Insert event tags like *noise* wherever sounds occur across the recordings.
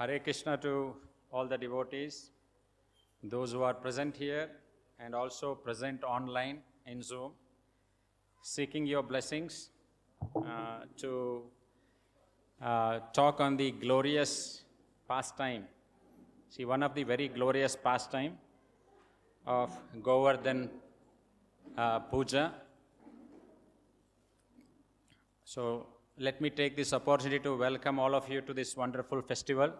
Hare Krishna to all the devotees, those who are present here and also present online in Zoom, seeking your blessings uh, to uh, talk on the glorious pastime. See, one of the very glorious pastime of Govardhan uh, Puja. So let me take this opportunity to welcome all of you to this wonderful festival.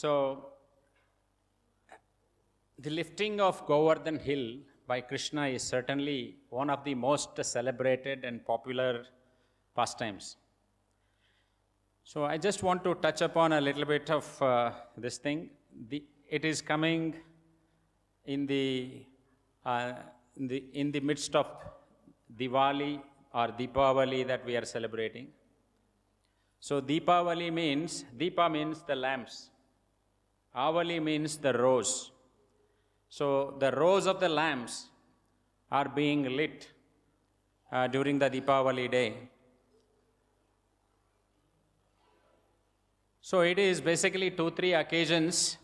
So, the lifting of Govardhan Hill by Krishna is certainly one of the most celebrated and popular pastimes. So, I just want to touch upon a little bit of uh, this thing. The, it is coming in the, uh, in the, in the midst of Diwali or Deepavali that we are celebrating. So, Deepavali means, Deepa means the lamps. Avali means the rose, So the rows of the lamps are being lit uh, during the Deepavali day. So it is basically two, three occasions.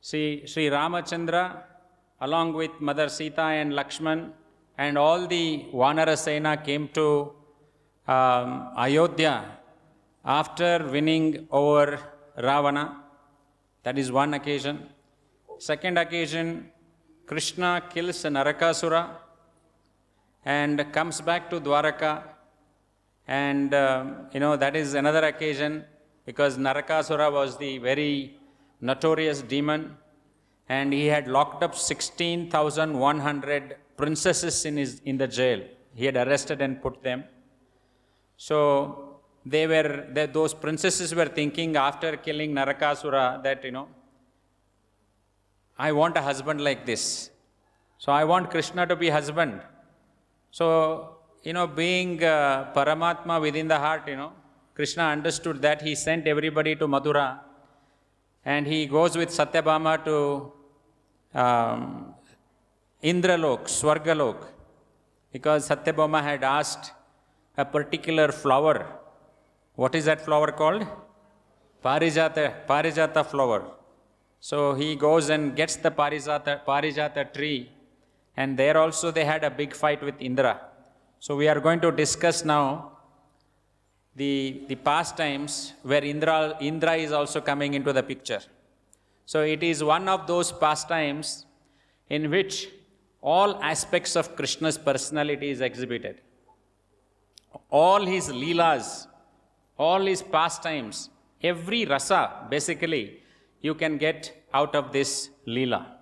See, Sri Ramachandra, along with Mother Sita and Lakshman, and all the Vanara came to um, Ayodhya after winning over Ravana. That is one occasion. Second occasion, Krishna kills Narakasura and comes back to Dwaraka. And, uh, you know, that is another occasion because Narakasura was the very notorious demon and he had locked up 16,100 princesses in, his, in the jail. He had arrested and put them. So, they were, that those princesses were thinking after killing Narakasura that, you know, I want a husband like this. So I want Krishna to be husband. So, you know, being uh, Paramatma within the heart, you know, Krishna understood that. He sent everybody to Madura and he goes with Satyabhama to um, Indralok, Swargalok, because Satyabhama had asked a particular flower what is that flower called? Parijata, Parijata flower. So he goes and gets the Parijata, Parijata tree and there also they had a big fight with Indra. So we are going to discuss now the, the pastimes where Indra, Indra is also coming into the picture. So it is one of those pastimes in which all aspects of Krishna's personality is exhibited. All his leelas all his pastimes, every rasa basically, you can get out of this lila.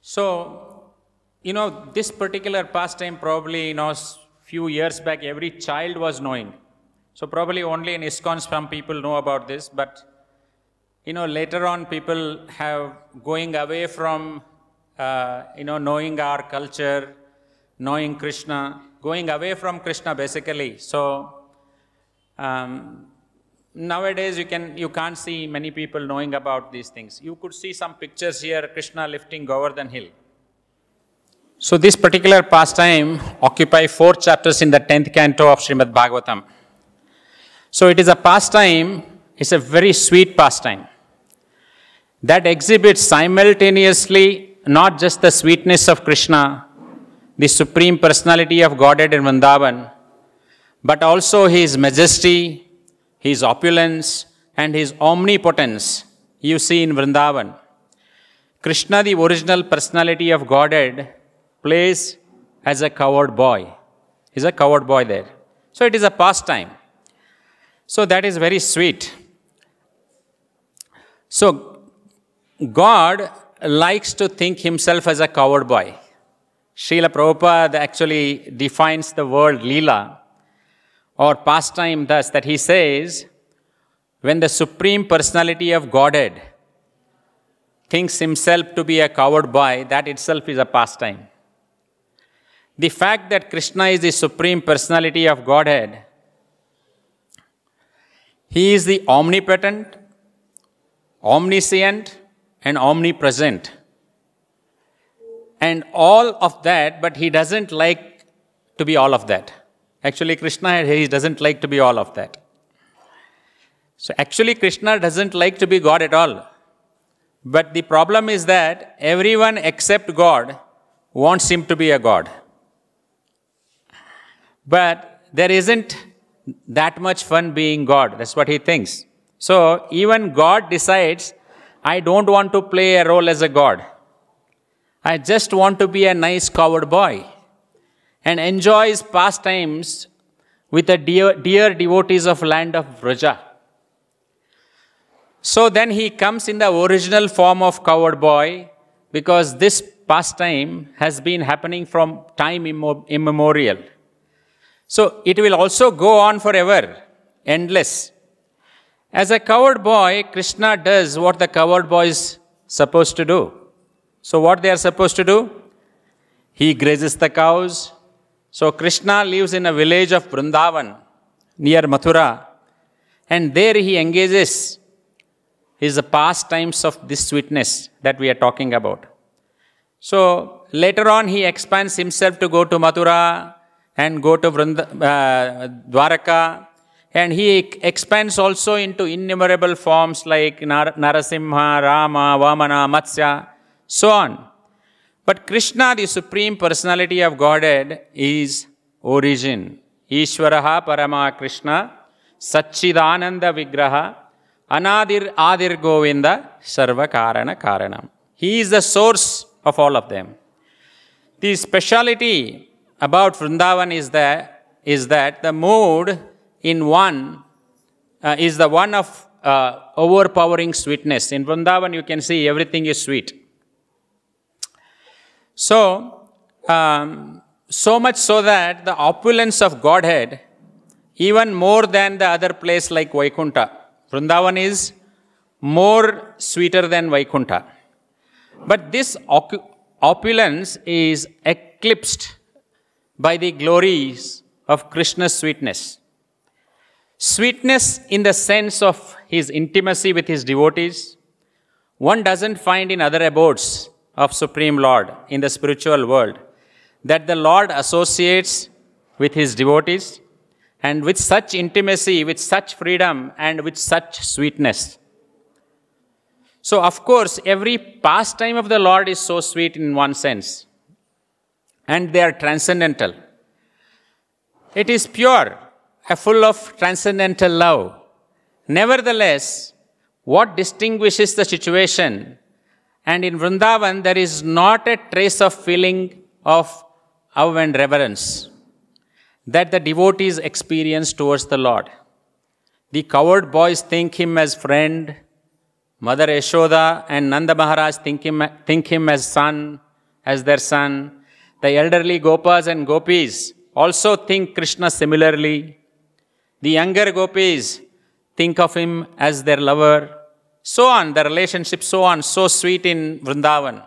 So, you know, this particular pastime probably, you know, few years back every child was knowing. So probably only in ISKCONs from people know about this, but you know, later on people have going away from, uh, you know, knowing our culture, knowing Krishna, going away from Krishna basically. So um, nowadays, you, can, you can't see many people knowing about these things. You could see some pictures here, Krishna lifting Govardhan hill. So this particular pastime occupy four chapters in the 10th canto of Srimad Bhagavatam. So it is a pastime, it's a very sweet pastime that exhibits simultaneously not just the sweetness of Krishna, the Supreme Personality of Godhead in Vrindavan, but also his majesty, his opulence, and his omnipotence you see in Vrindavan. Krishna, the original personality of Godhead, plays as a coward boy. He's a coward boy there. So it is a pastime. So that is very sweet. So God likes to think himself as a coward boy. Srila Prabhupada actually defines the word Leela or pastime thus that he says, when the Supreme Personality of Godhead thinks himself to be a coward boy, that itself is a pastime. The fact that Krishna is the Supreme Personality of Godhead, he is the omnipotent, omniscient, and omnipresent. And all of that, but he doesn't like to be all of that. Actually, Krishna, he doesn't like to be all of that. So, actually, Krishna doesn't like to be God at all. But the problem is that everyone except God wants him to be a God. But there isn't that much fun being God. That's what he thinks. So, even God decides, I don't want to play a role as a God. I just want to be a nice coward boy and enjoys pastimes with the dear, dear devotees of land of Vraja. So then he comes in the original form of coward boy because this pastime has been happening from time immemorial. So it will also go on forever, endless. As a coward boy, Krishna does what the coward boy is supposed to do. So what they are supposed to do? He grazes the cows, so Krishna lives in a village of Vrindavan near Mathura and there he engages his pastimes of this sweetness that we are talking about. So later on he expands himself to go to Mathura and go to Vrinda, uh, Dwaraka and he expands also into innumerable forms like Nar Narasimha, Rama, Vamana, Matsya, so on. But Krishna, the Supreme Personality of Godhead, is origin. Ishwaraha Parama Krishna, Satchidananda Vigraha, Anadir Adir Govinda, Sarva Karana Karanam. He is the source of all of them. The speciality about Vrindavan is that, is that the mood in one uh, is the one of uh, overpowering sweetness. In Vrindavan, you can see everything is sweet. So, um, so much so that the opulence of Godhead, even more than the other place like Vaikunta. Vrindavan is more sweeter than Vaikunta. But this opulence is eclipsed by the glories of Krishna's sweetness. Sweetness in the sense of his intimacy with his devotees, one doesn't find in other abodes of Supreme Lord in the spiritual world that the Lord associates with his devotees and with such intimacy, with such freedom, and with such sweetness. So, of course, every pastime of the Lord is so sweet in one sense, and they are transcendental. It is pure, full of transcendental love. Nevertheless, what distinguishes the situation and in Vrindavan, there is not a trace of feeling of awe and reverence that the devotees experience towards the Lord. The coward boys think him as friend, Mother Eshoda and Nanda Maharaj think him, think him as son, as their son. The elderly gopas and gopis also think Krishna similarly. The younger gopis think of him as their lover so on, the relationship, so on, so sweet in Vrindavan.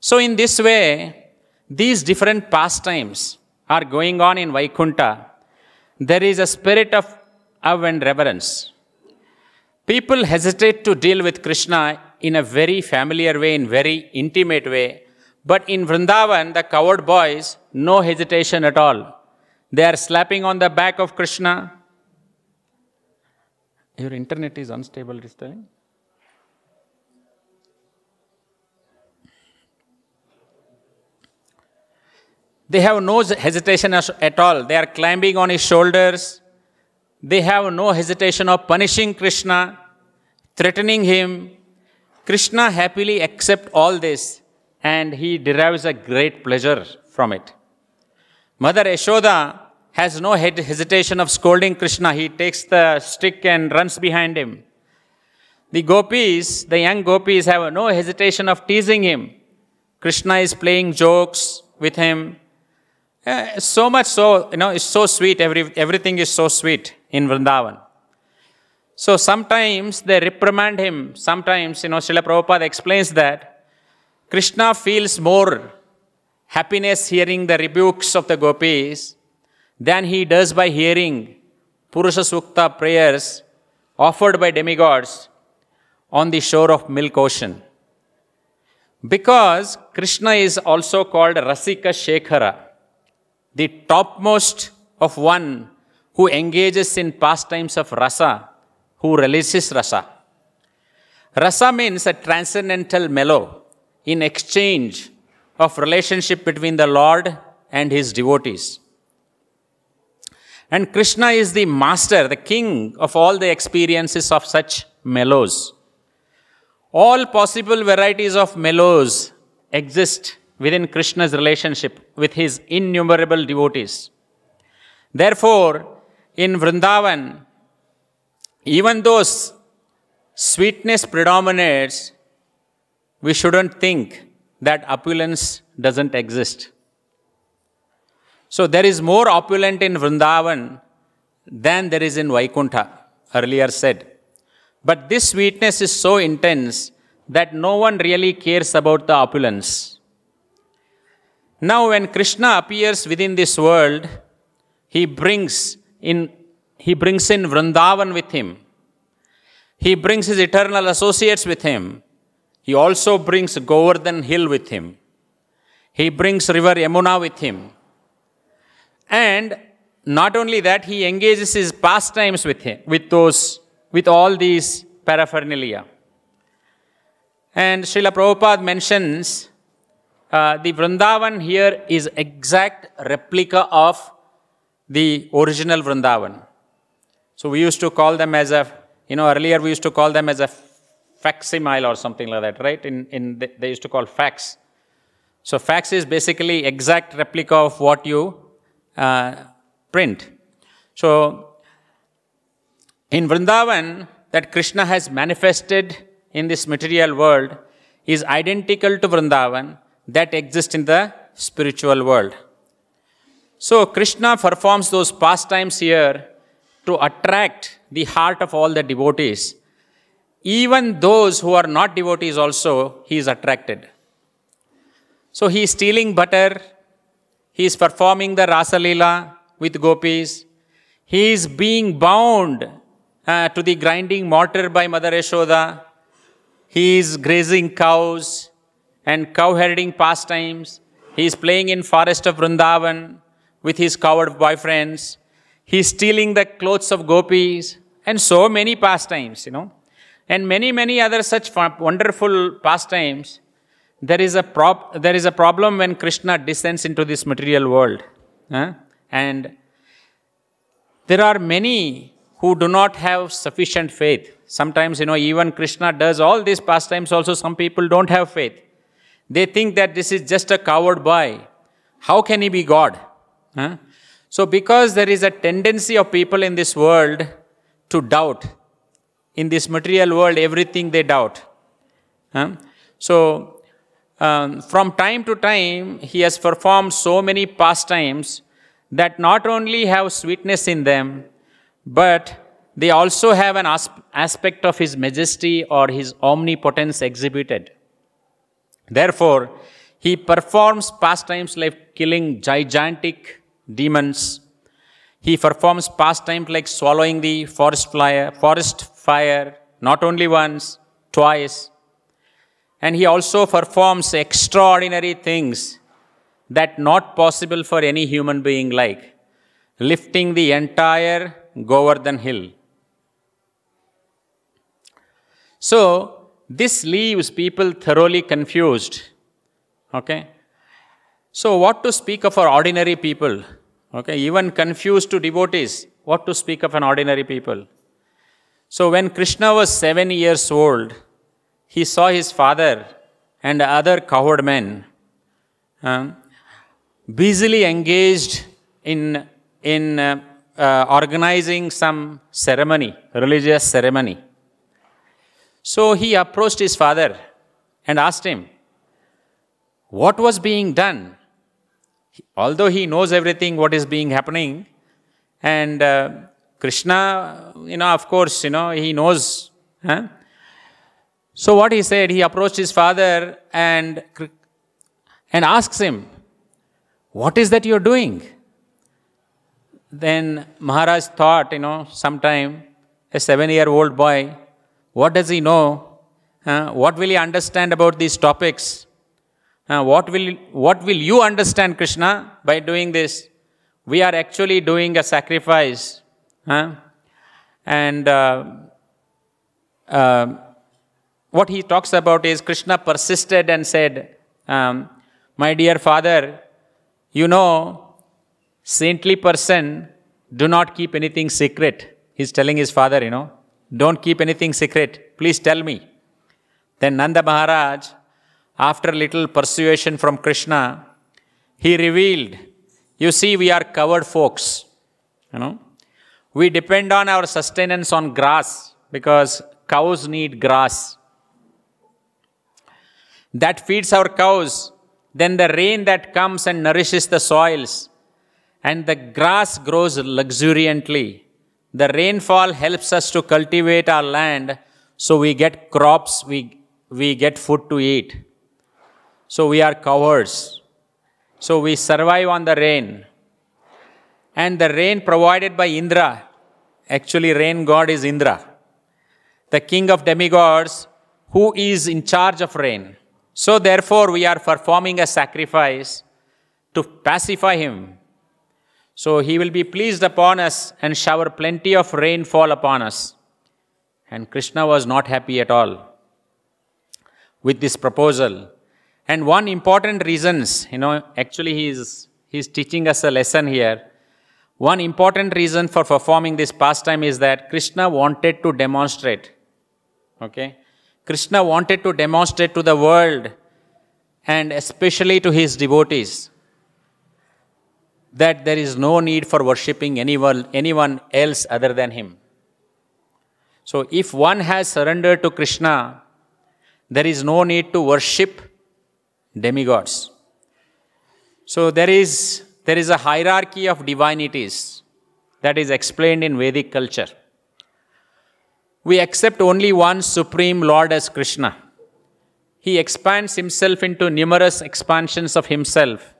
So, in this way, these different pastimes are going on in Vaikunta. There is a spirit of awe and reverence. People hesitate to deal with Krishna in a very familiar way, in very intimate way. But in Vrindavan, the coward boys, no hesitation at all. They are slapping on the back of Krishna. Your internet is unstable it is telling. They have no hesitation at all. They are climbing on his shoulders. They have no hesitation of punishing Krishna, threatening him. Krishna happily accepts all this and he derives a great pleasure from it. Mother Yashoda has no hesitation of scolding Krishna. He takes the stick and runs behind him. The gopis, the young gopis, have no hesitation of teasing him. Krishna is playing jokes with him. Uh, so much so, you know, it's so sweet. Every, everything is so sweet in Vrindavan. So sometimes they reprimand him. Sometimes, you know, Srila Prabhupada explains that Krishna feels more happiness hearing the rebukes of the gopis than he does by hearing Purusha Sukta prayers offered by demigods on the shore of milk ocean. Because Krishna is also called Rasika Shekhara the topmost of one who engages in pastimes of rasa, who releases rasa. Rasa means a transcendental mellow in exchange of relationship between the Lord and his devotees. And Krishna is the master, the king of all the experiences of such mellows. All possible varieties of mellows exist within Krishna's relationship with his innumerable devotees. Therefore, in Vrindavan, even though sweetness predominates, we shouldn't think that opulence doesn't exist. So there is more opulent in Vrindavan than there is in Vaikuntha, earlier said. But this sweetness is so intense that no one really cares about the opulence. Now, when Krishna appears within this world, he brings in, he brings in Vrindavan with him. He brings his eternal associates with him. He also brings Govardhan Hill with him. He brings river Yamuna with him. And not only that, he engages his pastimes with him, with those, with all these paraphernalia. And Srila Prabhupada mentions uh, the Vrindavan here is exact replica of the original Vrindavan. So we used to call them as a, you know, earlier we used to call them as a facsimile or something like that, right? In, in the, they used to call fax. So fax is basically exact replica of what you uh, print. So in Vrindavan, that Krishna has manifested in this material world is identical to Vrindavan that exist in the spiritual world. So Krishna performs those pastimes here to attract the heart of all the devotees. Even those who are not devotees also, he is attracted. So he is stealing butter, he is performing the Rasalila with gopis, he is being bound uh, to the grinding mortar by Mother Yashoda, he is grazing cows, and cow herding pastimes. He is playing in forest of Vrindavan with his coward boyfriends. He is stealing the clothes of gopis and so many pastimes, you know. And many, many other such wonderful pastimes. There is a, prop, there is a problem when Krishna descends into this material world. Huh? And there are many who do not have sufficient faith. Sometimes, you know, even Krishna does all these pastimes also, some people don't have faith. They think that this is just a coward boy. How can he be God? Huh? So, because there is a tendency of people in this world to doubt, in this material world, everything they doubt. Huh? So, um, from time to time, he has performed so many pastimes that not only have sweetness in them, but they also have an aspect of his majesty or his omnipotence exhibited. Therefore, he performs pastimes like killing gigantic demons. He performs pastimes like swallowing the forest fire, forest fire, not only once, twice. And he also performs extraordinary things that not possible for any human being, like lifting the entire Govardhan hill. So, this leaves people thoroughly confused. Okay? So, what to speak of our ordinary people? Okay, even confused to devotees, what to speak of an ordinary people? So, when Krishna was seven years old, he saw his father and other cowherd men um, busily engaged in, in uh, uh, organizing some ceremony, religious ceremony. So he approached his father and asked him what was being done. Although he knows everything what is being happening, and uh, Krishna, you know, of course, you know, he knows. Huh? So what he said, he approached his father and and asks him, "What is that you're doing?" Then Maharaj thought, you know, sometime a seven-year-old boy what does he know? Uh, what will he understand about these topics? Uh, what, will, what will you understand, Krishna, by doing this? We are actually doing a sacrifice. And uh, uh, what he talks about is Krishna persisted and said, um, My dear father, you know, saintly person do not keep anything secret. He's telling his father, you know. Don't keep anything secret. Please tell me. Then Nanda Maharaj, after little persuasion from Krishna, he revealed, You see, we are covered folks. You know, we depend on our sustenance on grass because cows need grass. That feeds our cows. Then the rain that comes and nourishes the soils, and the grass grows luxuriantly the rainfall helps us to cultivate our land so we get crops, we, we get food to eat. So we are covers. So we survive on the rain. And the rain provided by Indra, actually, rain god is Indra, the king of demigods who is in charge of rain. So therefore, we are performing a sacrifice to pacify him so he will be pleased upon us and shower plenty of rainfall upon us. And Krishna was not happy at all with this proposal. And one important reasons, you know, actually he is he's teaching us a lesson here. One important reason for performing this pastime is that Krishna wanted to demonstrate. Okay? Krishna wanted to demonstrate to the world and especially to his devotees that there is no need for worshipping anyone, anyone else other than him. So if one has surrendered to Krishna, there is no need to worship demigods. So there is, there is a hierarchy of divinities that is explained in Vedic culture. We accept only one supreme Lord as Krishna. He expands himself into numerous expansions of himself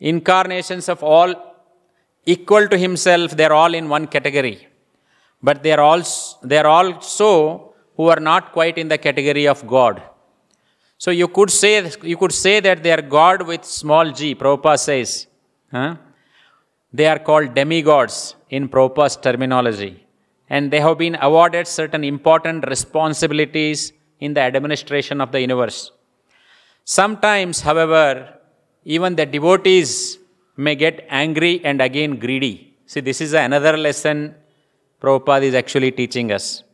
incarnations of all equal to himself, they are all in one category. But they are, also, they are also who are not quite in the category of God. So you could say, you could say that they are God with small g, Prabhupada says. Huh? They are called demigods in Prabhupada's terminology. And they have been awarded certain important responsibilities in the administration of the universe. Sometimes, however, even the devotees may get angry and again greedy. See, this is another lesson Prabhupada is actually teaching us.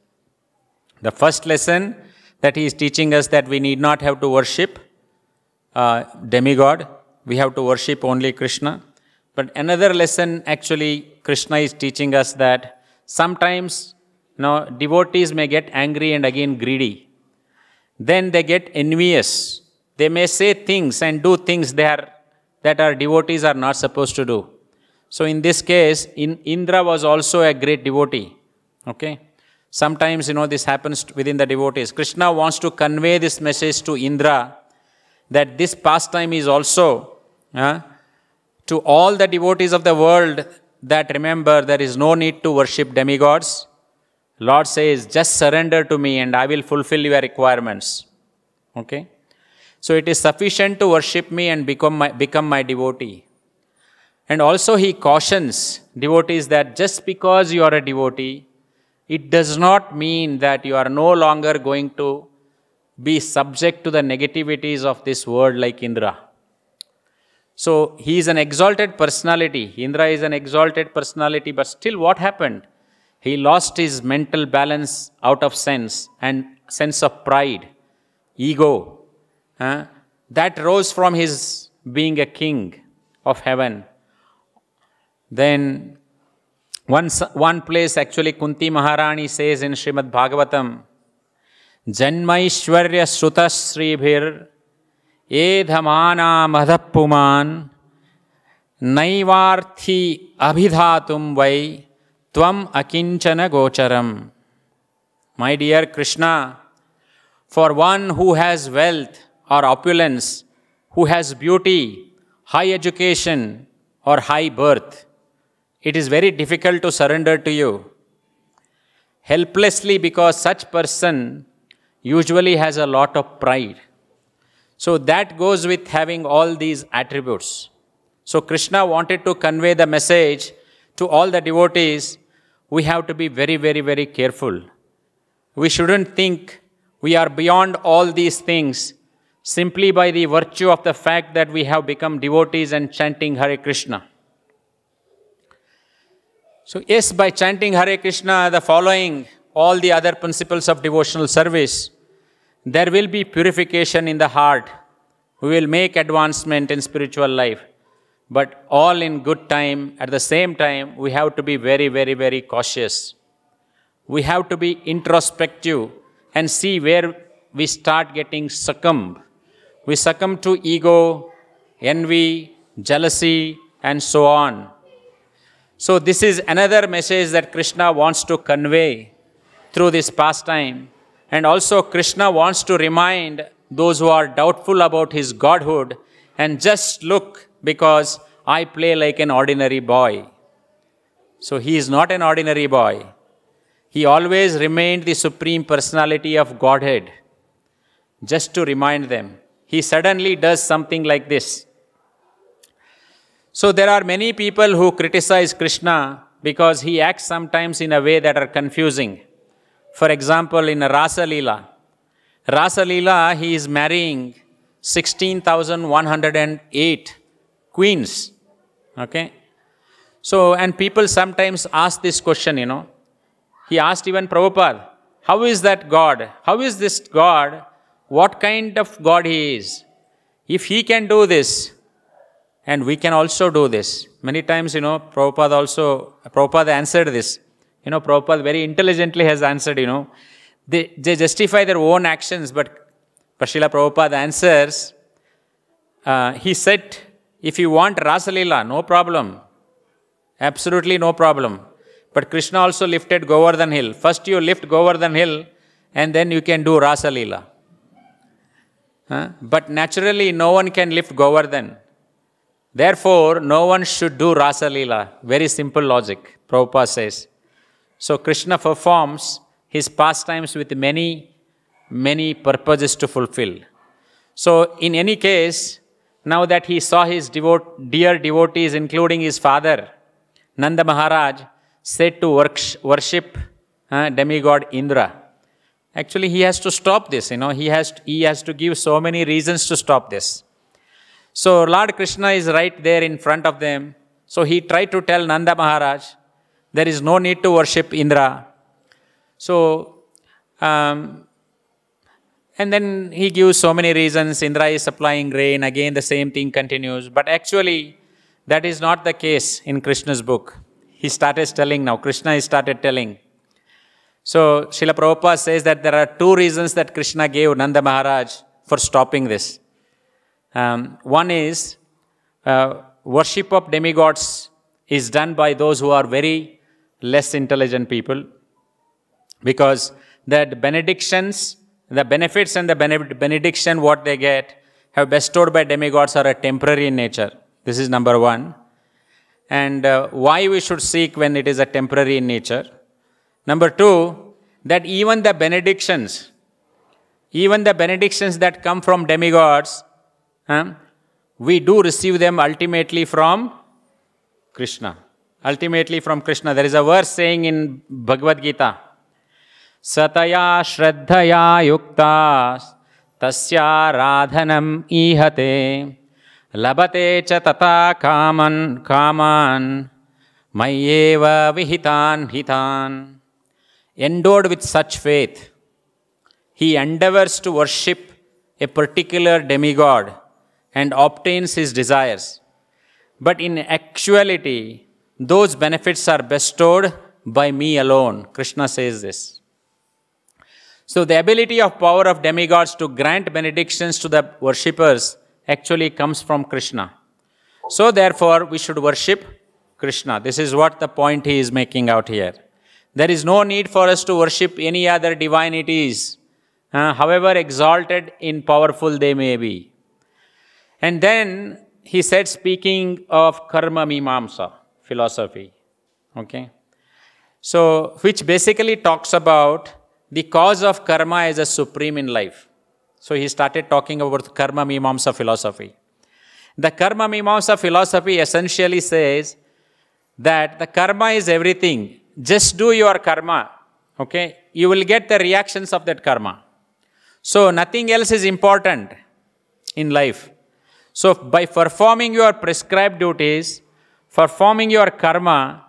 The first lesson that he is teaching us that we need not have to worship a uh, demigod, we have to worship only Krishna. But another lesson actually Krishna is teaching us that sometimes you know, devotees may get angry and again greedy. Then they get envious they may say things and do things that our devotees are not supposed to do. So in this case, in, Indra was also a great devotee. Okay? Sometimes, you know, this happens within the devotees. Krishna wants to convey this message to Indra that this pastime is also uh, to all the devotees of the world that remember there is no need to worship demigods. Lord says, just surrender to me and I will fulfill your requirements. Okay? So it is sufficient to worship me and become my, become my devotee. And also he cautions devotees that just because you are a devotee, it does not mean that you are no longer going to be subject to the negativities of this world like Indra. So he is an exalted personality. Indra is an exalted personality, but still what happened? He lost his mental balance out of sense and sense of pride, ego, that rose from his being a king of heaven. Then one, one place actually Kunti Maharani says in Srimad Bhagavatam, Janmaishwarya Srutasribhir Edhamana Madhapuman Naivarthi Abhidhatum Vai Tvam Akinchana Gocharam. My dear Krishna, for one who has wealth, or opulence, who has beauty, high education, or high birth. It is very difficult to surrender to you. Helplessly, because such person usually has a lot of pride. So that goes with having all these attributes. So Krishna wanted to convey the message to all the devotees we have to be very, very, very careful. We shouldn't think we are beyond all these things simply by the virtue of the fact that we have become devotees and chanting Hare Krishna. So, yes, by chanting Hare Krishna, the following all the other principles of devotional service, there will be purification in the heart. We will make advancement in spiritual life. But all in good time, at the same time, we have to be very, very, very cautious. We have to be introspective and see where we start getting succumbed we succumb to ego, envy, jealousy, and so on. So, this is another message that Krishna wants to convey through this pastime. And also, Krishna wants to remind those who are doubtful about his godhood and just look because I play like an ordinary boy. So, he is not an ordinary boy. He always remained the Supreme Personality of Godhead, just to remind them he suddenly does something like this. So there are many people who criticize Krishna because he acts sometimes in a way that are confusing. For example, in Rasa Leela, Rasa Leela, he is marrying 16,108 queens. Okay? So, and people sometimes ask this question, you know. He asked even Prabhupada, how is that God? How is this God what kind of God He is. If He can do this, and we can also do this. Many times, you know, Prabhupada also, Prabhupada answered this. You know, Prabhupada very intelligently has answered, you know, they, they justify their own actions, but Prashila Prabhupada answers, uh, he said, if you want Rasalila, no problem. Absolutely no problem. But Krishna also lifted Govardhan Hill. First you lift Govardhan Hill, and then you can do Rasalila. But naturally, no one can lift Govardhan. Therefore, no one should do Rasa Leela. Very simple logic, Prabhupada says. So, Krishna performs his pastimes with many, many purposes to fulfill. So, in any case, now that he saw his devote, dear devotees, including his father, Nanda Maharaj, said to worship uh, demigod Indra. Actually, he has to stop this, you know, he has, to, he has to give so many reasons to stop this. So Lord Krishna is right there in front of them. So he tried to tell Nanda Maharaj, there is no need to worship Indra. So, um, and then he gives so many reasons. Indra is supplying rain. Again, the same thing continues. But actually, that is not the case in Krishna's book. He started telling now. Krishna started telling. So Srila Prabhupada says that there are two reasons that Krishna gave Nanda Maharaj for stopping this. Um, one is uh, worship of demigods is done by those who are very less intelligent people because that benedictions, the benefits and the benediction what they get have bestowed by demigods are a temporary in nature. This is number one. And uh, why we should seek when it is a temporary in nature. Number two, that even the benedictions, even the benedictions that come from demigods, huh, we do receive them ultimately from Krishna. Ultimately from Krishna. There is a verse saying in Bhagavad Gita, Sataya Shraddhaya Yuktas तस्याराधनम ईहते लभते च तथा कामन कामान मय्येव विहितान हितान endowed with such faith, he endeavors to worship a particular demigod and obtains his desires. But in actuality, those benefits are bestowed by me alone. Krishna says this. So, the ability of power of demigods to grant benedictions to the worshippers actually comes from Krishna. So, therefore, we should worship Krishna. This is what the point he is making out here. There is no need for us to worship any other divinities, uh, however exalted and powerful they may be. And then he said, speaking of karma mimamsa philosophy, okay? So, which basically talks about the cause of karma as a supreme in life. So, he started talking about karma mimamsa philosophy. The karma mimamsa philosophy essentially says that the karma is everything just do your karma, okay? You will get the reactions of that karma. So nothing else is important in life. So by performing your prescribed duties, performing your karma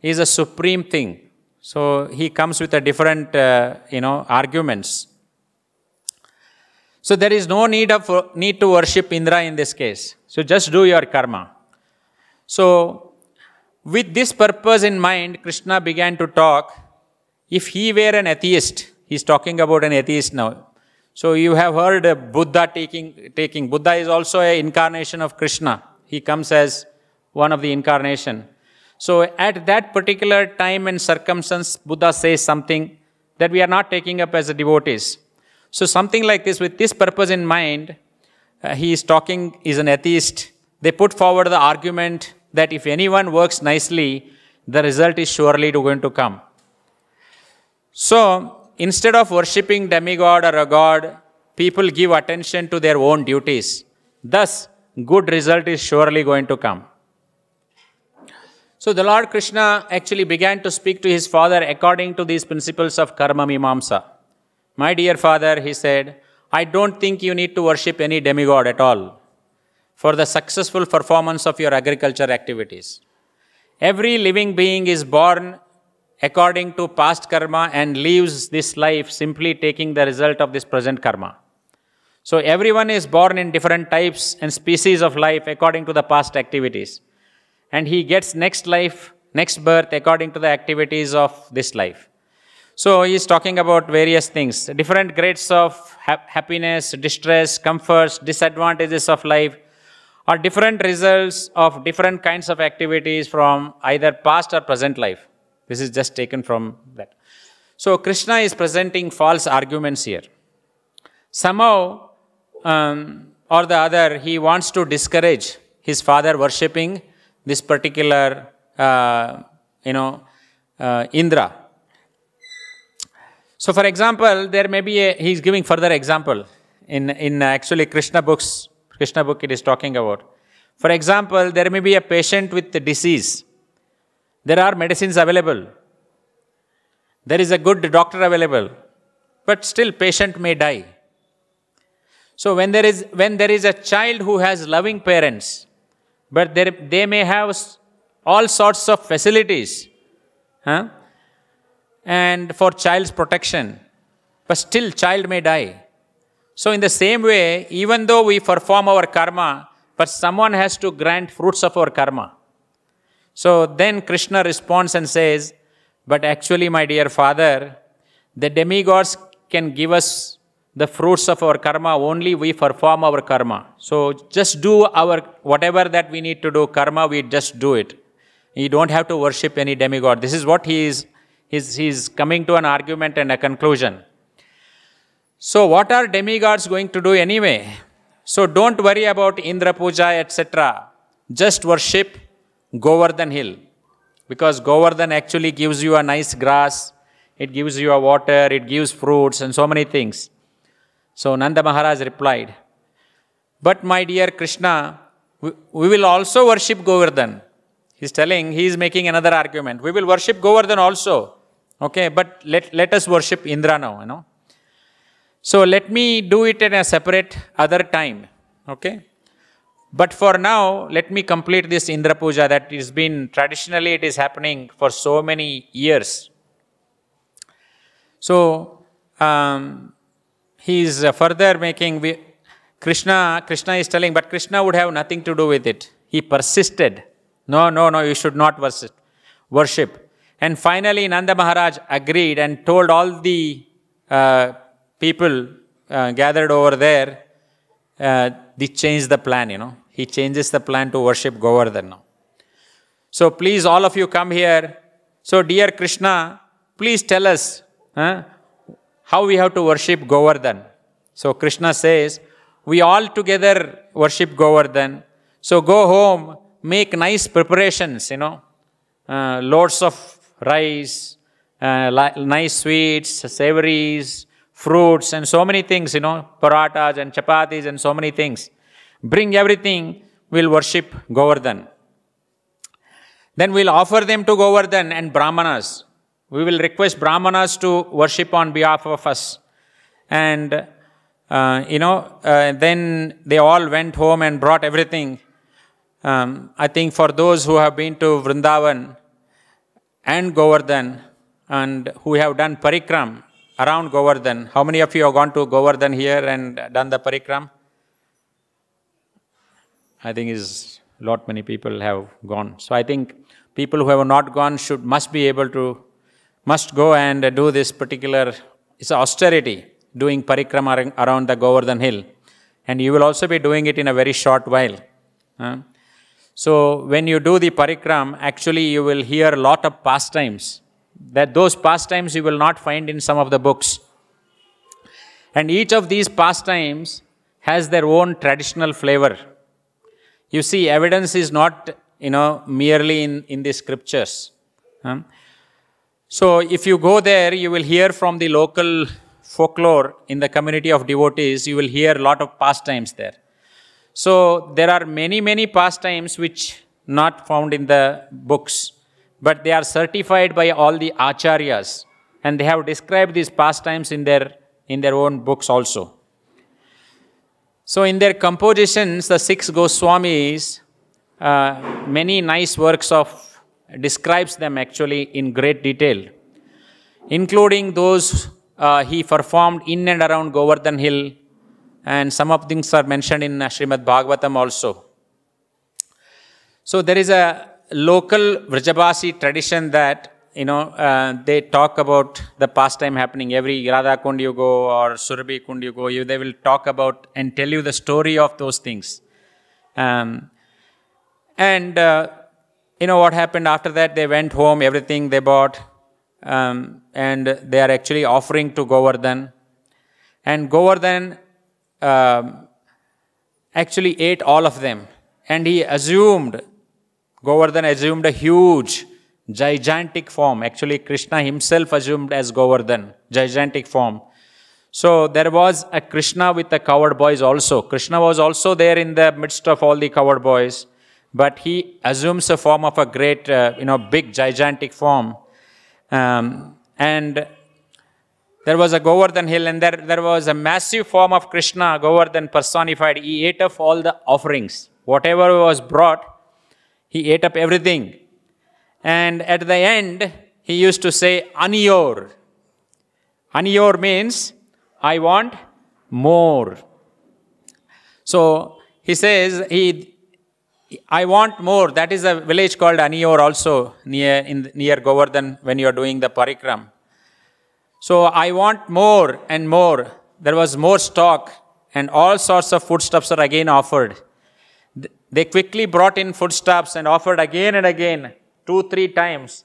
is a supreme thing. So he comes with a different, uh, you know, arguments. So there is no need of need to worship Indra in this case. So just do your karma. So with this purpose in mind, Krishna began to talk. If he were an atheist, he's talking about an atheist now. So you have heard Buddha taking, taking. Buddha is also an incarnation of Krishna. He comes as one of the incarnation. So at that particular time and circumstance, Buddha says something that we are not taking up as devotees. So something like this, with this purpose in mind, uh, he is talking, is an atheist. They put forward the argument that if anyone works nicely, the result is surely going to come. So, instead of worshipping demigod or a god, people give attention to their own duties. Thus, good result is surely going to come. So the Lord Krishna actually began to speak to his father according to these principles of karma mimamsa. My dear father, he said, I don't think you need to worship any demigod at all for the successful performance of your agriculture activities. Every living being is born according to past karma and leaves this life simply taking the result of this present karma. So everyone is born in different types and species of life according to the past activities. And he gets next life, next birth according to the activities of this life. So he is talking about various things, different grades of ha happiness, distress, comforts, disadvantages of life, or different results of different kinds of activities from either past or present life. This is just taken from that. So Krishna is presenting false arguments here. Somehow um, or the other, he wants to discourage his father worshipping this particular, uh, you know, uh, Indra. So for example, there may be a, he's giving further example in, in actually Krishna books Krishna book it is talking about. For example, there may be a patient with the disease. There are medicines available. There is a good doctor available. But still patient may die. So when there is when there is a child who has loving parents, but there, they may have all sorts of facilities huh? and for child's protection, but still child may die. So, in the same way, even though we perform our karma, but someone has to grant fruits of our karma. So then Krishna responds and says, But actually, my dear father, the demigods can give us the fruits of our karma only we perform our karma. So just do our whatever that we need to do, karma, we just do it. You don't have to worship any demigod. This is what he is. He's, he's coming to an argument and a conclusion. So, what are demigods going to do anyway? So, don't worry about Indra Puja, etc. Just worship Govardhan Hill because Govardhan actually gives you a nice grass, it gives you a water, it gives fruits, and so many things. So, Nanda Maharaj replied, But my dear Krishna, we, will also worship Govardhan. He's telling, he is making another argument. We will worship Govardhan also. Okay, but let, let us worship Indra now, you know. So let me do it in a separate other time. Okay. But for now, let me complete this Indra Puja that has been traditionally it is happening for so many years. So um, he is uh, further making Krishna. Krishna is telling, but Krishna would have nothing to do with it. He persisted. No, no, no. You should not worship. Worship. And finally, Nanda Maharaj agreed and told all the uh, people uh, gathered over there, uh, they changed the plan, you know. He changes the plan to worship Govardhan now. So please, all of you come here. So dear Krishna, please tell us huh, how we have to worship Govardhan. So Krishna says, we all together worship Govardhan. So go home, make nice preparations, you know, uh, loads of rice, uh, li- nice sweets, savories, fruits and so many things, you know, paratas and chapatis and so many things. Bring everything, we'll worship Govardhan. Then we'll offer them to Govardhan and Brahmanas. We will request Brahmanas to worship on behalf of us. And, uh, you know, uh, then they all went home and brought everything. Um, I think for those who have been to Vrindavan and Govardhan and who have done parikram, around Govardhan. How many of you have gone to Govardhan here and done the parikram? I think is lot many people have gone. So I think people who have not gone should must be able to must go and do this particular it's austerity doing parikram around the Govardhan hill, and you will also be doing it in a very short while. Huh? So when you do the parikram, actually you will hear a lot of pastimes that those pastimes you will not find in some of the books. And each of these pastimes has their own traditional flavor. You see, evidence is not, you know, merely in, in the scriptures. Um, so if you go there, you will hear from the local folklore in the community of devotees, you will hear a lot of pastimes there. So there are many, many pastimes which not found in the books but they are certified by all the acharyas and they have described these pastimes in their, in their own books also. So in their compositions, the six Goswamis, uh, many nice works of describes them actually in great detail, including those uh, he performed in and around Govardhan Hill, and some of things are mentioned in uh, Srimad Bhagavatam also. So there is a local Vrajabasi tradition that you know, uh, they talk about the pastime happening every Radha Kund you go or Surabhi Kund you go, you, they will talk about and tell you the story of those things. Um, and, uh, you know, what happened after that, they went home, everything they bought, um, and they are actually offering to Govardhan. And Govardhan um, actually ate all of them. And he assumed Govardhan assumed a huge, gigantic form. Actually, Krishna himself assumed as Govardhan, gigantic form. So there was a Krishna with the coward boys also. Krishna was also there in the midst of all the coward boys, but he assumes a form of a great, uh, you know, big, gigantic form. Um, and there was a Govardhan hill, and there, there was a massive form of Krishna, Govardhan personified. He ate up all the offerings. Whatever was brought, he ate up everything. And at the end, he used to say, Aniyor. Aniyor means, I want more. So he says, he, I want more. That is a village called Aniyor also near, in, near Govardhan when you are doing the parikram. So I want more and more. There was more stock and all sorts of foodstuffs are again offered. They quickly brought in foodstuffs and offered again and again, two, three times.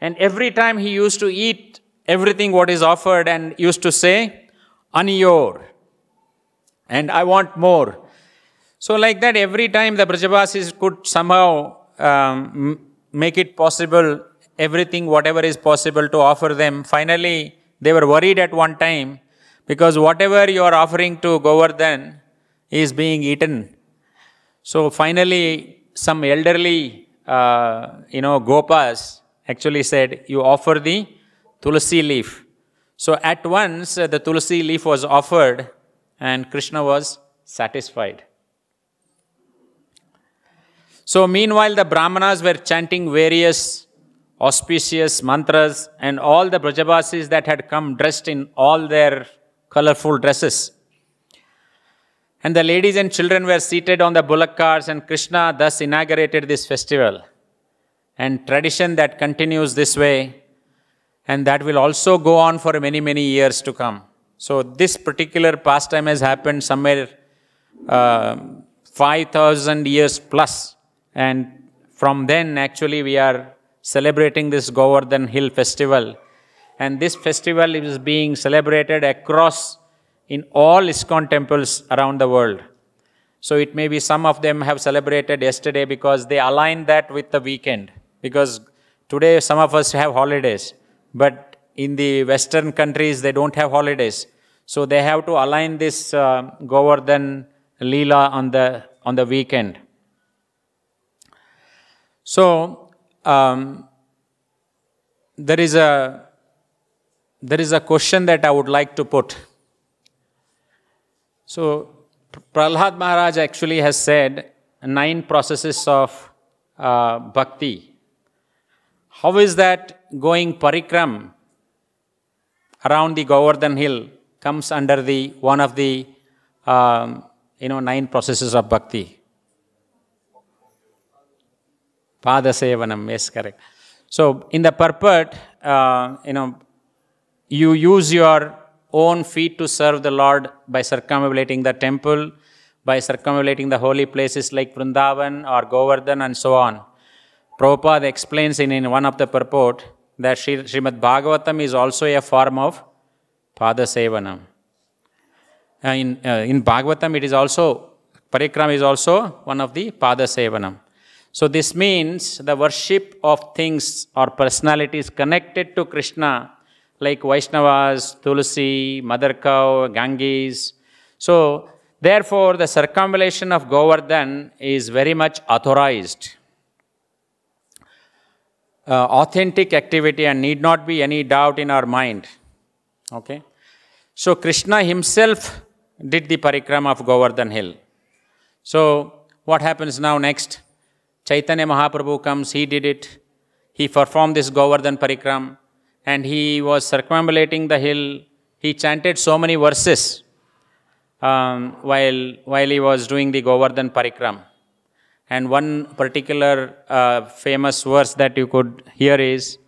And every time he used to eat everything what is offered and used to say, Aniyor. And I want more. So, like that, every time the Brajabasis could somehow um, make it possible, everything, whatever is possible to offer them. Finally, they were worried at one time because whatever you are offering to Govardhan is being eaten so finally, some elderly, uh, you know, gopas actually said, you offer the tulsi leaf. So at once, uh, the tulsi leaf was offered and Krishna was satisfied. So meanwhile, the brahmanas were chanting various auspicious mantras and all the brajabasis that had come dressed in all their colorful dresses and the ladies and children were seated on the bullock carts, and Krishna thus inaugurated this festival. And tradition that continues this way, and that will also go on for many, many years to come. So, this particular pastime has happened somewhere uh, 5,000 years plus, and from then, actually, we are celebrating this Govardhan Hill festival. And this festival is being celebrated across in all ISKCON temples around the world. So it may be some of them have celebrated yesterday because they align that with the weekend. Because today some of us have holidays, but in the Western countries they don't have holidays. So they have to align this uh, Govardhan Leela on the, on the weekend. So um, there, is a, there is a question that I would like to put. So Prahlad Maharaj actually has said nine processes of uh, bhakti. How is that going parikram around the Govardhan hill comes under the one of the um, you know nine processes of bhakti. Padasevanam, yes, correct. So in the purport, uh, you know, you use your own feet to serve the Lord by circumambulating the temple, by circumambulating the holy places like Vrindavan or Govardhan and so on. Prabhupada explains in, in one of the purport that Shri, Srimad Bhagavatam is also a form of Padasevanam. Uh, in, uh, in Bhagavatam, it is also, Parikram is also one of the Padasevanam. So this means the worship of things or personalities connected to Krishna like Vaishnavas, Tulsi, Mother Cow, Ganges. So, therefore, the circumvallation of Govardhan is very much authorized. Uh, authentic activity and need not be any doubt in our mind. Okay? So, Krishna himself did the parikrama of Govardhan Hill. So, what happens now next? Chaitanya Mahaprabhu comes, he did it. He performed this Govardhan parikram. and he was circumambulating the hill. He chanted so many verses um, while, while he was doing the Govardhan Parikram. And one particular uh, famous verse that you could hear is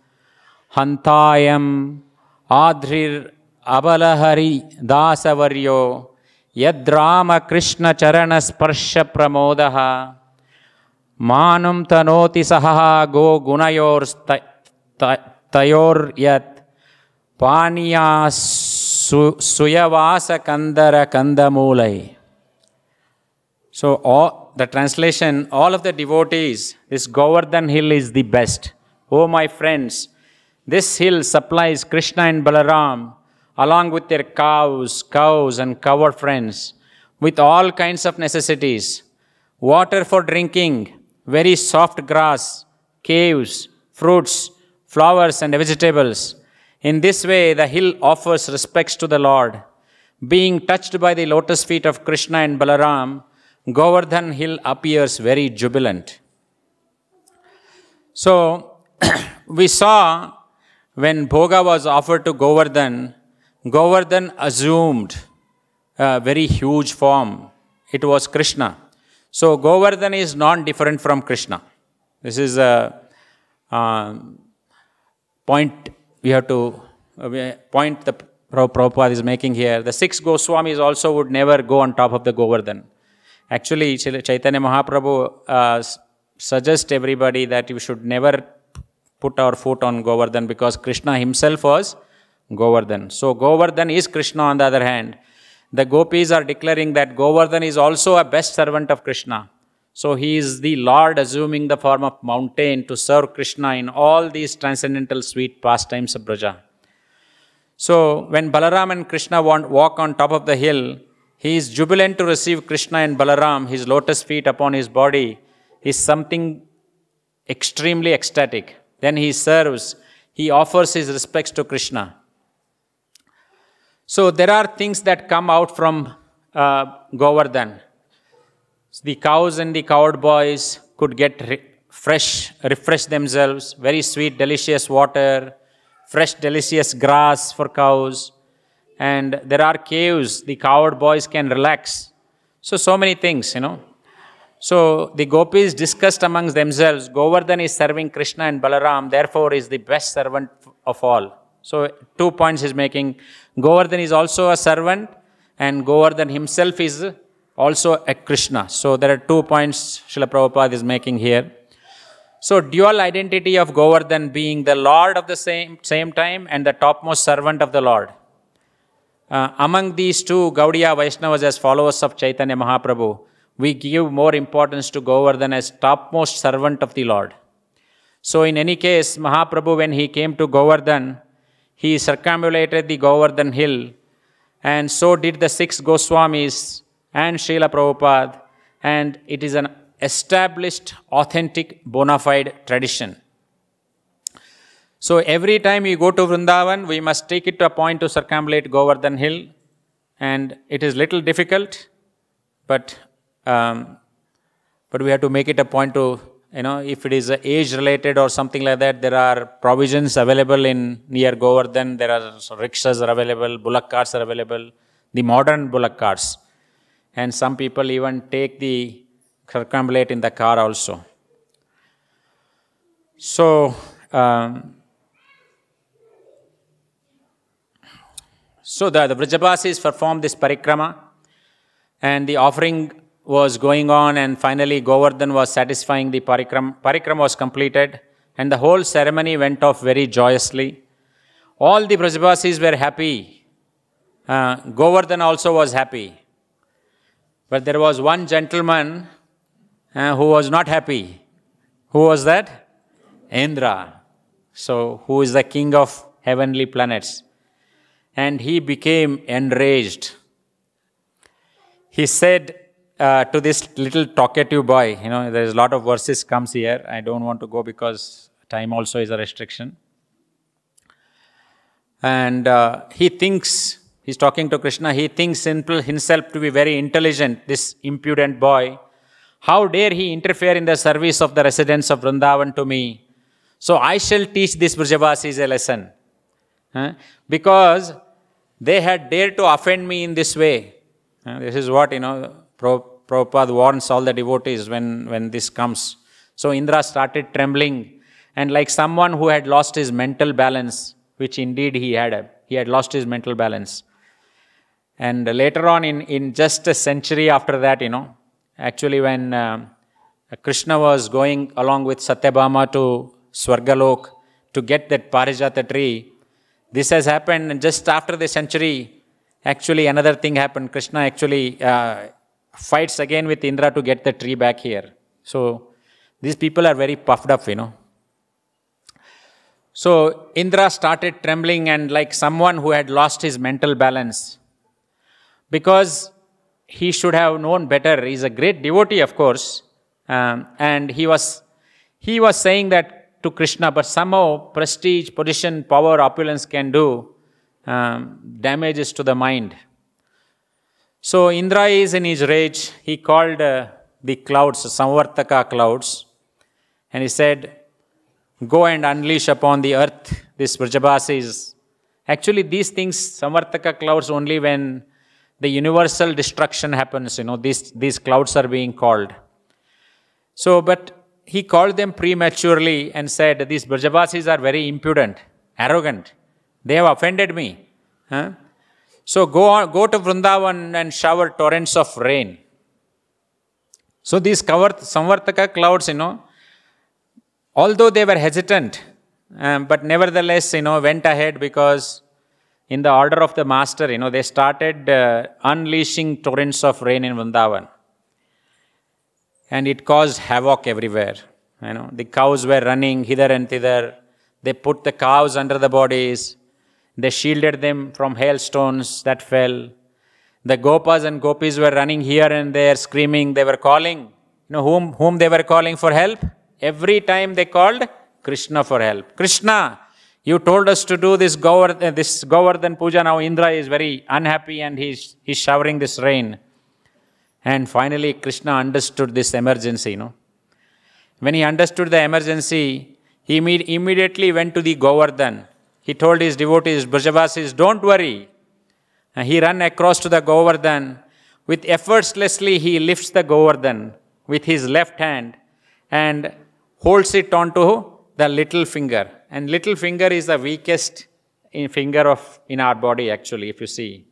Hantayam Adhrir Abalahari Dasavaryo यद्रामकृष्णचरणस्पर्शप्रमोदः मानुं तनोति सह गोगुणयोर्स्त Tayor तयोर्यत् पानीया kanda suyavasakandarakandamulai. So all, the translation, all of the devotees, this Govardhan hill is the best. Oh my friends, this hill supplies Krishna and Balaram along with their cows, cows and cow friends with all kinds of necessities. Water for drinking, very soft grass, caves, fruits, flowers and vegetables. In this way, the hill offers respects to the Lord. Being touched by the lotus feet of Krishna and Balaram, Govardhan hill appears very jubilant. So, *clears throat* we saw when Bhoga was offered to Govardhan, Govardhan assumed a very huge form. It was Krishna. So, Govardhan is non different from Krishna. This is a, a um, point we have to uh, point the Prabhupada is making here. The six Goswamis also would never go on top of the Govardhan. Actually, Chaitanya Mahaprabhu uh, suggests everybody that you should never put our foot on Govardhan because Krishna himself was Govardhan. So Govardhan is Krishna on the other hand. The gopis are declaring that Govardhan is also a best servant of Krishna. So he is the Lord assuming the form of mountain to serve Krishna in all these transcendental sweet pastimes of Braja. So when Balaram and Krishna walk on top of the hill, he is jubilant to receive Krishna and Balaram, his lotus feet upon his body, is something extremely ecstatic. Then he serves, he offers his respects to Krishna. So there are things that come out from uh, Govardhan the cows and the coward boys could get re fresh, refresh themselves, very sweet, delicious water, fresh, delicious grass for cows. And there are caves, the coward boys can relax. So, so many things, you know. So, the gopis discussed amongst themselves, Govardhan is serving Krishna and Balaram, therefore is the best servant of all. So, two points is making. Govardhan is also a servant and Govardhan himself is also a Krishna. So there are two points Srila Prabhupada is making here. So dual identity of Govardhan being the Lord of the same, same time and the topmost servant of the Lord. Uh, among these two Gaudiya Vaishnavas as followers of Chaitanya Mahaprabhu, we give more importance to Govardhan as topmost servant of the Lord. So in any case, Mahaprabhu when he came to Govardhan, he circumambulated the Govardhan hill and so did the six Goswamis and Srila Prabhupada, and it is an established, authentic, bona fide tradition. So every time we go to Vrindavan, we must take it to a point to circumambulate Govardhan Hill, and it is little difficult, but um, but we have to make it a point to you know if it is age related or something like that, there are provisions available in near Govardhan. There are rickshaws are available, bullock carts are available, the modern bullock carts and some people even take the circumambulate in the car also. So, um, so the, the Vrajabasis performed this parikrama and the offering was going on and finally Govardhan was satisfying the parikram. Parikram was completed and the whole ceremony went off very joyously. All the Vrajabasis were happy. Uh, Govardhan also was happy. But there was one gentleman uh, who was not happy. Who was that? Indra. So, who is the king of heavenly planets. And he became enraged. He said uh, to this little talkative boy, you know, there is a lot of verses comes here. I don't want to go because time also is a restriction. And uh, he thinks He's talking to Krishna. He thinks himself to be very intelligent, this impudent boy. How dare he interfere in the service of the residents of Vrindavan to me? So I shall teach this Vrjavasis a lesson. Huh? Because they had dared to offend me in this way. This is what, you know, Prabhupada warns all the devotees when, when this comes. So Indra started trembling and like someone who had lost his mental balance, which indeed he had, he had lost his mental balance. And later on, in, in just a century after that, you know, actually when uh, Krishna was going along with Satyabhama to Swargalok to get that Parijata tree, this has happened and just after the century. Actually, another thing happened. Krishna actually uh, fights again with Indra to get the tree back here. So these people are very puffed up, you know. So Indra started trembling and like someone who had lost his mental balance because he should have known better. He's a great devotee, of course, um, and he was he was saying that to Krishna, but somehow prestige, position, power, opulence can do um, damages to the mind. So Indra is in his rage. He called uh, the clouds, Samvartaka clouds, and he said, Go and unleash upon the earth this Is Actually, these things, Samvartaka clouds, only when the universal destruction happens you know these these clouds are being called so but he called them prematurely and said these brajavasis are very impudent arrogant they have offended me huh? so go on, go to vrindavan and shower torrents of rain so these Kavart, samvartaka clouds you know although they were hesitant um, but nevertheless you know went ahead because in the order of the master, you know, they started uh, unleashing torrents of rain in Vrindavan. And it caused havoc everywhere. You know, the cows were running hither and thither. They put the cows under the bodies. They shielded them from hailstones that fell. The gopas and gopis were running here and there, screaming. They were calling. You know, whom, whom they were calling for help? Every time they called Krishna for help. Krishna! You told us to do this Govardhan, uh, this Govardhan Puja. Now Indra is very unhappy and he's, he's showering this rain. And finally, Krishna understood this emergency, you know. When he understood the emergency, he immediately went to the Govardhan. He told his devotees, Brajavasis, don't worry. And uh, he ran across to the Govardhan. With effortlessly, he lifts the Govardhan with his left hand and holds it onto the little finger. And little finger is the weakest finger of in our body actually, if you see.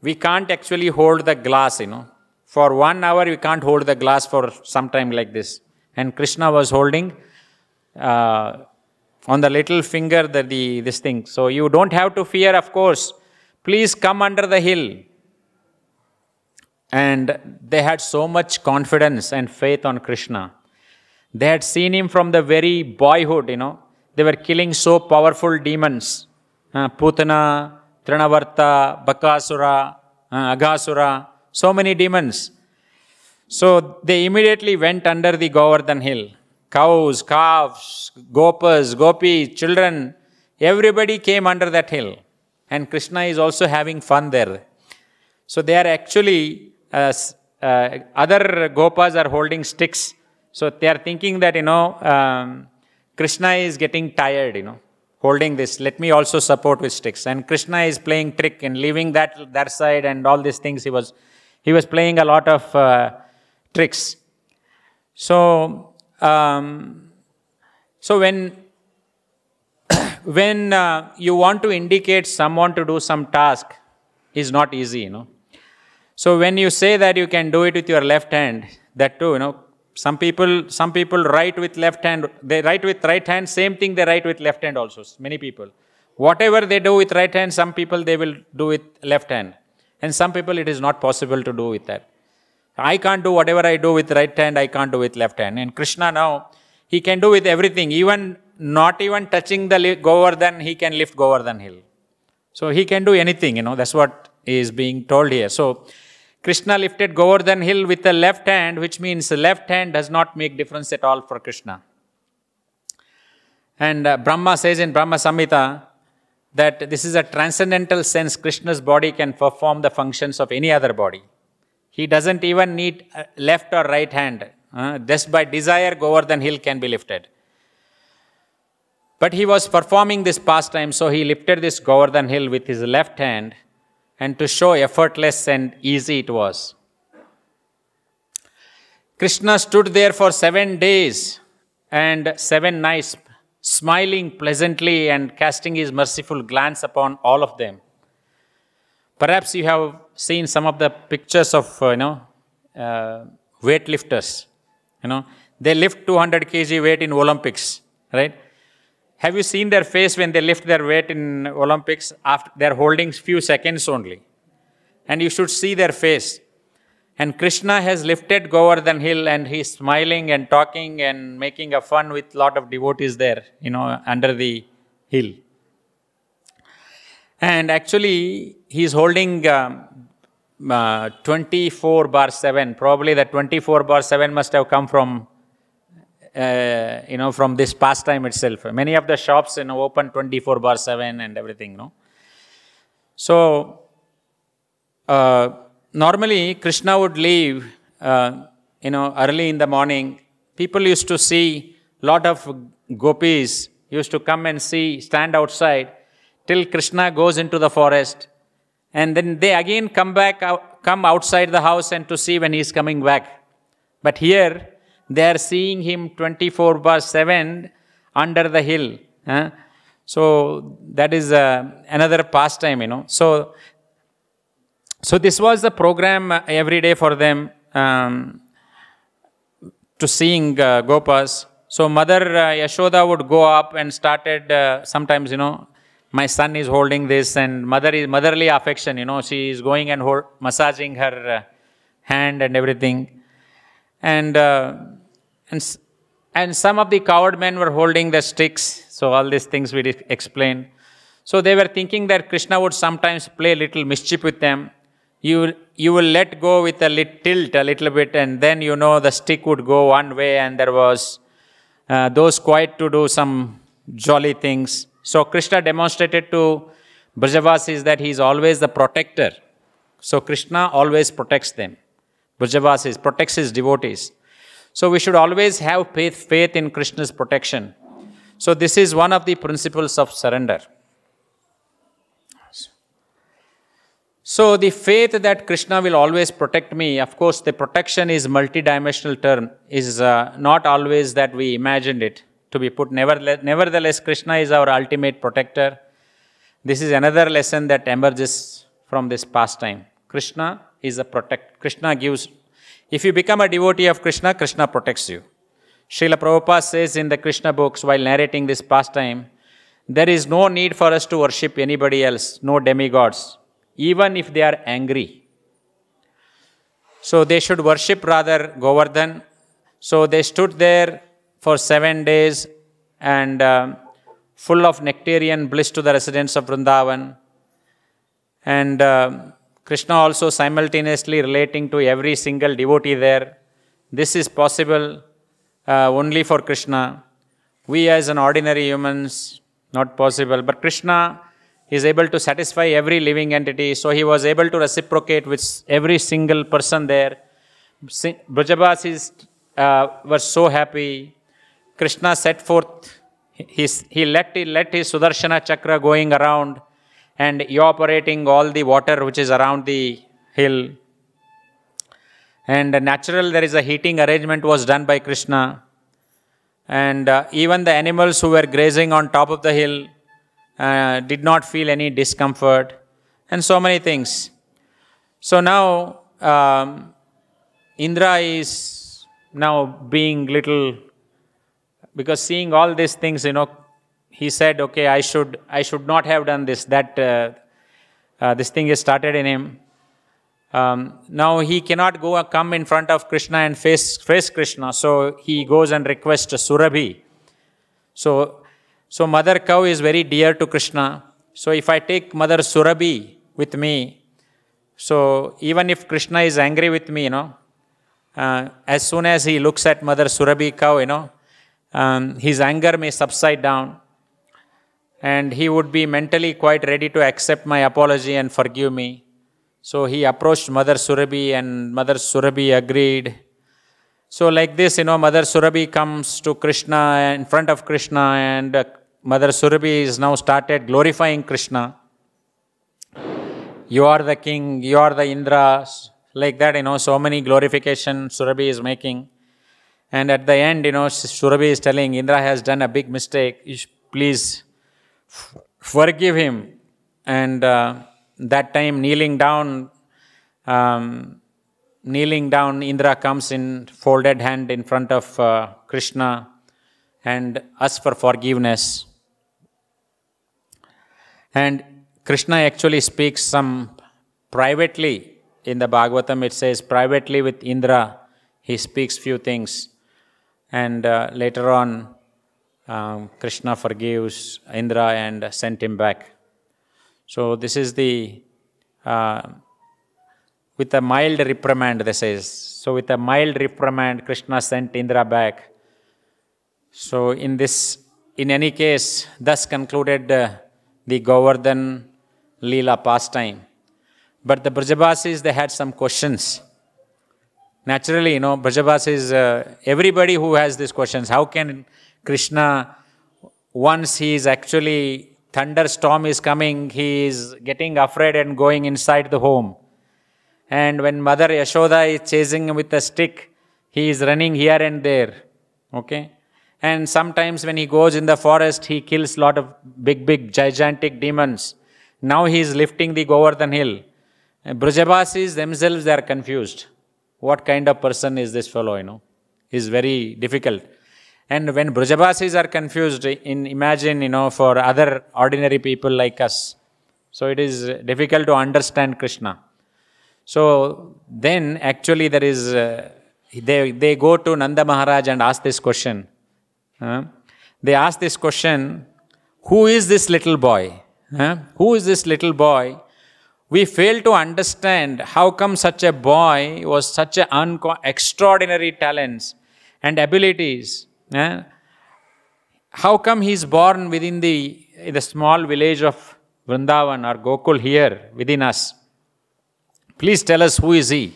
We can't actually hold the glass, you know. For one hour, we can't hold the glass for some time like this. And Krishna was holding uh, on the little finger the, the, this thing. So you don't have to fear, of course. Please come under the hill. And they had so much confidence and faith on Krishna. They had seen him from the very boyhood, you know they were killing so powerful demons, uh, Putana, Trinavarta, Bakasura, uh, Agasura, so many demons. So they immediately went under the Govardhan hill. Cows, calves, gopas, gopis, children, everybody came under that hill. And Krishna is also having fun there. So they are actually, uh, uh, other gopas are holding sticks. So they are thinking that, you know, um, Krishna is getting tired, you know, holding this. Let me also support with sticks. And Krishna is playing trick and leaving that, that side and all these things. He was, he was playing a lot of uh, tricks. So, um, so when, *coughs* when uh, you want to indicate someone to do some task, is not easy, you know. So when you say that you can do it with your left hand, that too, you know, some people, some people write with left hand, they write with right hand, same thing they write with left hand also, many people. Whatever they do with right hand, some people they will do with left hand. And some people it is not possible to do with that. I can't do whatever I do with right hand, I can't do with left hand. And Krishna now, he can do with everything, even not even touching the Govardhan, he can lift Govardhan hill. So he can do anything, you know, that's what is being told here. So Krishna lifted Govardhan hill with the left hand, which means the left hand does not make difference at all for Krishna. And uh, Brahma says in Brahma Samhita that this is a transcendental sense Krishna's body can perform the functions of any other body. He doesn't even need left or right hand. Uh, just by desire, Govardhan hill can be lifted. But he was performing this pastime, so he lifted this Govardhan hill with his left hand and to show effortless and easy it was. Krishna stood there for seven days and seven nights, smiling pleasantly and casting his merciful glance upon all of them. Perhaps you have seen some of the pictures of, uh, you know, uh, weightlifters. You know, they lift 200 kg weight in Olympics, right? Have you seen their face when they lift their weight in Olympics? After they're holding few seconds only, and you should see their face. And Krishna has lifted Govardhan Hill, and he's smiling and talking and making a fun with lot of devotees there, you know, under the hill. And actually, he's holding um, uh, 24 bar 7. Probably the 24 bar 7 must have come from uh, you know, from this pastime itself. Many of the shops, you know, open 24 bar 7 and everything, you know. So, uh, normally Krishna would leave, uh, you know, early in the morning. People used to see, lot of gopis used to come and see, stand outside till Krishna goes into the forest. And then they again come back, uh, come outside the house and to see when he is coming back. But here, they are seeing him 24 by 7 under the hill. Huh? So that is uh, another pastime, you know. So, so this was the program uh, every day for them um, to seeing uh, gopas. So mother uh, Yashoda would go up and started uh, sometimes, you know, my son is holding this and mother is motherly affection, you know, she is going and hold, massaging her uh, hand and everything. And uh, and, and some of the coward men were holding the sticks. So all these things we explained. So they were thinking that Krishna would sometimes play little mischief with them. You, you will let go with a little tilt a little bit and then you know the stick would go one way and there was uh, those quiet to do some jolly things. So Krishna demonstrated to Brajavasis that he is always the protector. So Krishna always protects them. Brajavasis protects his devotees. So we should always have faith, faith in Krishna's protection. So this is one of the principles of surrender. So the faith that Krishna will always protect me, of course the protection is multidimensional term, is uh, not always that we imagined it to be put. Nevertheless, nevertheless, Krishna is our ultimate protector. This is another lesson that emerges from this pastime. Krishna is a protect. Krishna gives if you become a devotee of Krishna, Krishna protects you. Srila Prabhupada says in the Krishna books while narrating this pastime, there is no need for us to worship anybody else, no demigods, even if they are angry. So they should worship rather Govardhan. So they stood there for seven days and uh, full of nectarian bliss to the residents of Vrindavan. And uh, Krishna also simultaneously relating to every single devotee there. This is possible uh, only for Krishna. We as an ordinary humans, not possible. But Krishna is able to satisfy every living entity. So he was able to reciprocate with every single person there. Brajabasis uh, were so happy. Krishna set forth, his, he let, he let his Sudarshana chakra going around and evaporating all the water which is around the hill. And natural, there is a heating arrangement was done by Krishna. And uh, even the animals who were grazing on top of the hill uh, did not feel any discomfort and so many things. So now um, Indra is now being little because seeing all these things, you know, he said, okay, I should, I should not have done this. That uh, uh, this thing is started in him. Um, now he cannot go uh, come in front of Krishna and face face Krishna. So he goes and requests Surabhi. So so mother cow is very dear to Krishna. So if I take mother Surabhi with me, so even if Krishna is angry with me, you know, uh, as soon as he looks at mother Surabhi cow, you know, um, his anger may subside down and he would be mentally quite ready to accept my apology and forgive me. So he approached Mother Surabhi and Mother Surabhi agreed. So like this, you know, Mother Surabhi comes to Krishna in front of Krishna and Mother Surabhi is now started glorifying Krishna. You are the king, you are the Indra, like that, you know, so many glorification Surabhi is making. And at the end, you know, Surabhi is telling Indra has done a big mistake. please forgive him. And uh, that time, kneeling down, um, kneeling down, Indra comes in folded hand in front of uh, Krishna and asks for forgiveness. And Krishna actually speaks some privately in the Bhagavatam. It says privately with Indra, he speaks few things. And uh, later on, um, Krishna forgives Indra and sent him back. So this is the, uh, with a mild reprimand, this is. So with a mild reprimand, Krishna sent Indra back. So in this, in any case, thus concluded uh, the Govardhan Lila pastime. But the Brajabasis, they had some questions. Naturally, you know, Brajabasis, uh, everybody who has these questions, how can Krishna, once he is actually, thunderstorm is coming, he is getting afraid and going inside the home. And when Mother Yashoda is chasing him with a stick, he is running here and there. Okay? And sometimes when he goes in the forest, he kills lot of big, big, gigantic demons. Now he is lifting the Govardhan hill. Brujabasis themselves, they are confused. What kind of person is this fellow, you know? Is very difficult. And when Brujabasis are confused, in imagine, you know, for other ordinary people like us. So it is difficult to understand Krishna. So then actually there is, uh, they, they go to Nanda Maharaj and ask this question. they ask this question, who is this little boy? Who is this little boy? We fail to understand how come such a boy was such an extraordinary talents and abilities Eh? How come he is born within the, the small village of Vrindavan or Gokul here within us? Please tell us who is he?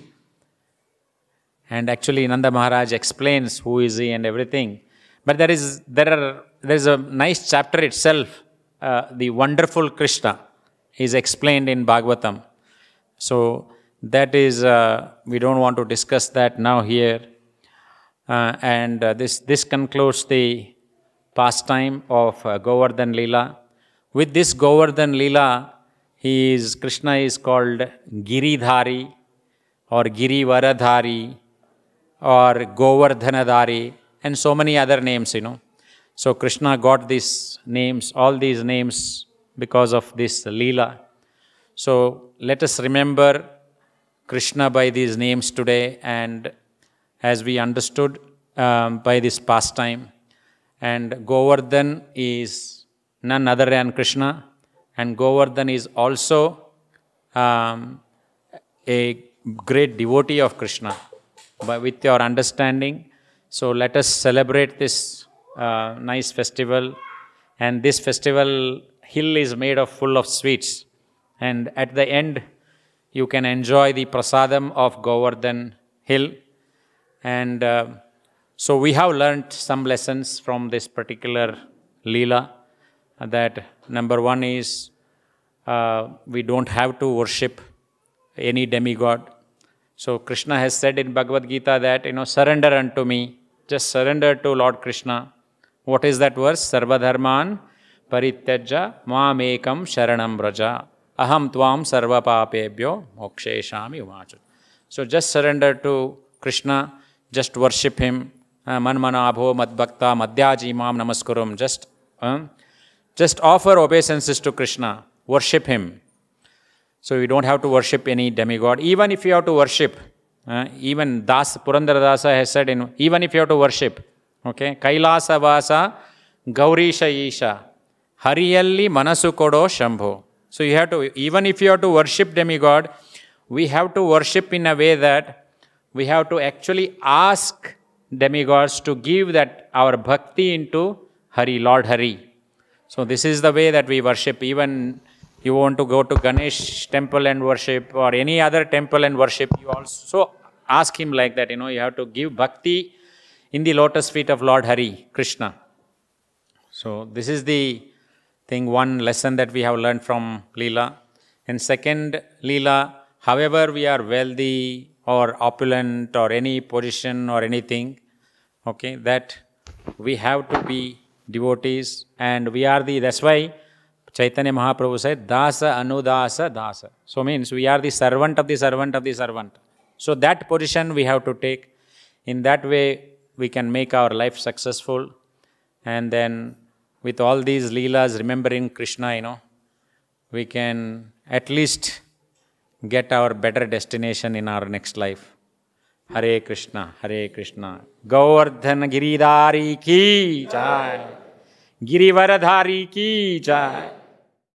And actually Nanda Maharaj explains who is he and everything. But there is, there are, there is a nice chapter itself, uh, the wonderful Krishna is explained in Bhagavatam. So that is, uh, we don't want to discuss that now here. Uh, and uh, this, this concludes the pastime of uh, Govardhan Leela. With this Govardhan Leela, he is, Krishna is called Giridhari or Girivaradhari or Govardhanadhari and so many other names, you know. So Krishna got these names, all these names because of this Leela. So let us remember Krishna by these names today and as we understood um, by this pastime. And Govardhan is none other than Krishna, and Govardhan is also um, a great devotee of Krishna. But with your understanding, so let us celebrate this uh, nice festival. And this festival hill is made of full of sweets. And at the end, you can enjoy the prasadam of Govardhan hill. And uh, so we have learned some lessons from this particular Leela that number one is uh, we don't have to worship any demigod. So Krishna has said in Bhagavad Gita that, you know, surrender unto me, just surrender to Lord Krishna. What is that verse? Sarvadharman parityaja mamekam sharanam raja aham tvam sarvapapebhyo moksheshami umachut. So just surrender to Krishna just worship him. Manmanabho madbhakta madhyaji Imam, namaskaram. Just, just offer obeisances to Krishna. Worship him. So you don't have to worship any demigod. Even if you have to worship, uh, even Das Purandara Dasa has said, in, even if you have to worship, okay, Kailasa Vasa Gaurisha Isha Hariyalli Manasu Kodo Shambho. So you have to, even if you have to worship demigod, we have to worship in a way that we have to actually ask demigods to give that our bhakti into Hari, Lord Hari. So this is the way that we worship. Even you want to go to Ganesh temple and worship or any other temple and worship, you also ask him like that, you know, you have to give bhakti in the lotus feet of Lord Hari, Krishna. So this is the thing, one lesson that we have learned from Leela. And second, Leela, however we are wealthy, or opulent or any position or anything, okay, that we have to be devotees and we are the, that's why Chaitanya Mahaprabhu said, Dasa Anudasa Dasa. So means we are the servant of the servant of the servant. So that position we have to take. In that way, we can make our life successful. And then with all these leelas, remembering Krishna, you know, we can at least get our better destination in our next life. Hare Krishna, Hare Krishna. Govardhan Giridhari ki jai. Girivaradhari ki jai.